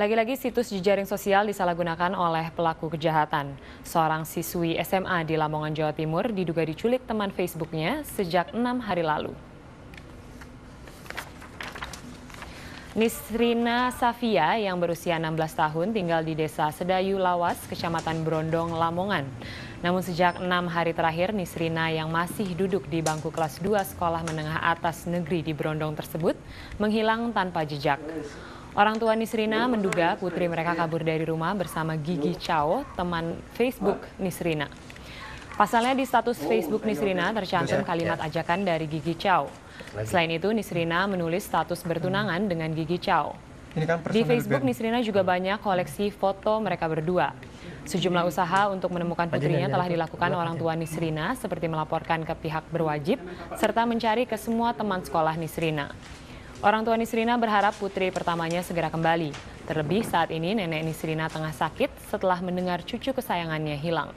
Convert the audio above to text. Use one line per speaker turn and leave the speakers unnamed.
Lagi-lagi situs jejaring sosial disalahgunakan oleh pelaku kejahatan. Seorang siswi SMA di Lamongan, Jawa Timur diduga diculik teman Facebooknya sejak enam hari lalu. Nisrina Safia yang berusia 16 tahun tinggal di desa Sedayu Lawas, kecamatan Brondong, Lamongan. Namun sejak enam hari terakhir, Nisrina yang masih duduk di bangku kelas 2 sekolah menengah atas negeri di Brondong tersebut menghilang tanpa jejak. Orang tua Nisrina menduga putri mereka kabur dari rumah bersama Gigi Chao, teman Facebook Nisrina. Pasalnya di status Facebook Nisrina tercantum kalimat ajakan dari Gigi Chao. Selain itu, Nisrina menulis status bertunangan dengan Gigi Chao. Kan di Facebook, Nisrina juga banyak koleksi foto mereka berdua. Sejumlah usaha untuk menemukan putrinya ya, telah ya. dilakukan orang ya. tua Nisrina, seperti melaporkan ke pihak berwajib, serta mencari ke semua teman sekolah Nisrina. Orang tua Nisrina berharap putri pertamanya segera kembali. Terlebih saat ini nenek Nisrina tengah sakit setelah mendengar cucu kesayangannya hilang.